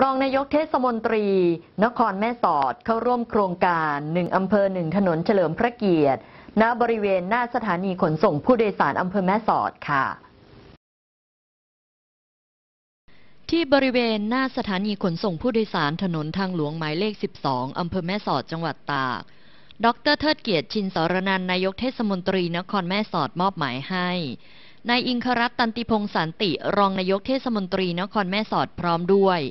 รองนายกเทศมนตรี นครแม่สอดเข้าร่วมโครงการหนึ่งอำเภอหนึ่งถนนเฉลิมพระเกียรติณบริเวณหน้าสถานีขนส่งผู้โดยสารอำเภอแม่สอดค่ะ ที่บริเวณหน้าสถานีขนส่งผู้โดยสารถนนทางหลวงหมายเลข 12อำเภอแม่สอดจังหวัดตาก ดรเทิดเกียรติชินสรนันนายกเทศมนตรี นครแม่สอดมอบหมายให้นายอิงครัตตันติพงศสันติ รองนายกเทศมนตรี นครแม่สอดพร้อมด้วย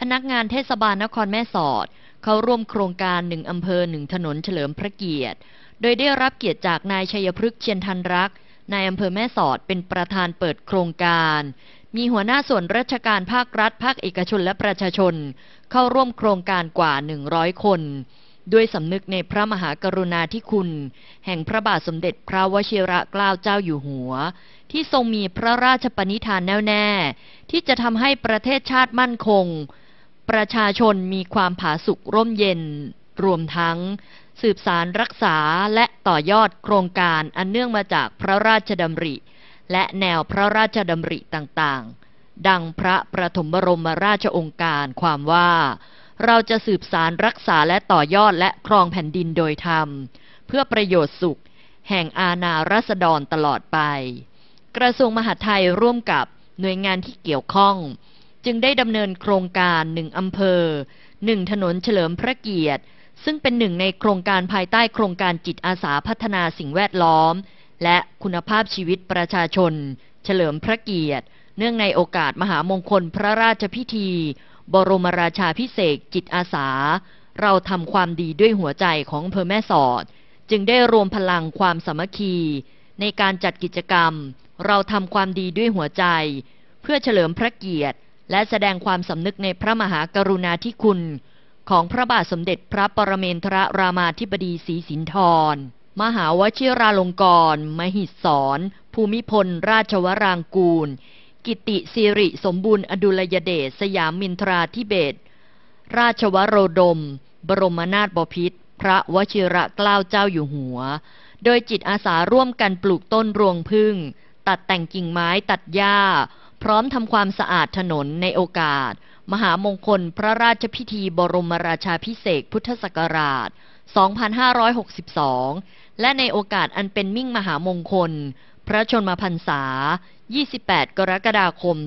พนักงานเทศบาลนครแม่สอดเขาร่วมโครงการหนึ่งอำเภอหนึ่งถนนเฉลิมพระเกียรติ โดยได้รับเกียรติจากนายชัยพฤกษ์เชียนทันรักนายอำเภอแม่สอดเป็นประธานเปิดโครงการ มีหัวหน้าส่วนราชการภาครัฐภาคเอกชนและประชาชน เข้าร่วมโครงการกว่า100คนด้วยสำนึกในพระมหากรุณาธิคุณ แห่งพระบาทสมเด็จพระวชิระเกล้าเจ้าอยู่หัว ที่ทรงมีพระราชปณิธานแน่วแน่ ที่จะทำให้ประเทศชาติมั่นคงประชาชนมีความผาสุกร่มเย็น รวมทั้งสืบสารรักษาและต่อยอดโครงการอันเนื่องมาจากพระราชดำริและแนวพระราชดำริต่างๆ ดังพระประถมบรมราชองค์การความว่า เราจะสืบสารรักษาและต่อยอดและครองแผ่นดินโดยธรรม เพื่อประโยชน์สุขแห่งอาณารัษฎรตลอดไป กระทรวงมหาดไทยร่วมกับหน่วยงานที่เกี่ยวข้องจึงได้ดำเนินโครงการหนึ่งอำเภอหนึ่งถนนเฉลิมพระเกียรติ ซึ่งเป็นหนึ่งในโครงการภายใต้โครงการจิตอาสาพัฒนาสิ่งแวดล้อม และคุณภาพชีวิตประชาชน เฉลิมพระเกียรติ เนื่องในโอกาสมหามงคลพระราชพิธี บรมราชาพิเศษจิตอาสา เราทำความดีด้วยหัวใจของอำเภอแม่สอด จึงได้รวมพลังความสามัคคีในการจัดกิจกรรม เราทำความดีด้วยหัวใจ เพื่อเฉลิมพระเกียรติและแสดงความสำนึกในพระมหากรุณาธิคุณ ของพระบาทสมเด็จพระปรเมนทรรามาธิบดีศรีสินธรมหาวชิราลงกรณ์มหิศรภูมิพล ราชวรางกูล กิติสิริ สมบูรณ์อดุลยเดชสยามมินทราธิเบศราชวโรดม บรมนาถบพิตรพระวชิระเกล้าเจ้าอยู่หัว โดยจิตอาสาร่วมกันปลูกต้นรวงพึ่ง ตัดแต่งกิ่งไม้ตัดหญ้าพร้อมทำความสะอาดถนนในโอกาส มหามงคลพระราชพิธีบรมราชาพิเศษพุทธศักราช 2562 และในโอกาสอันเป็นมิ่งมหามงคล พระชนมพรรษา 28 กรกฎาคม 2562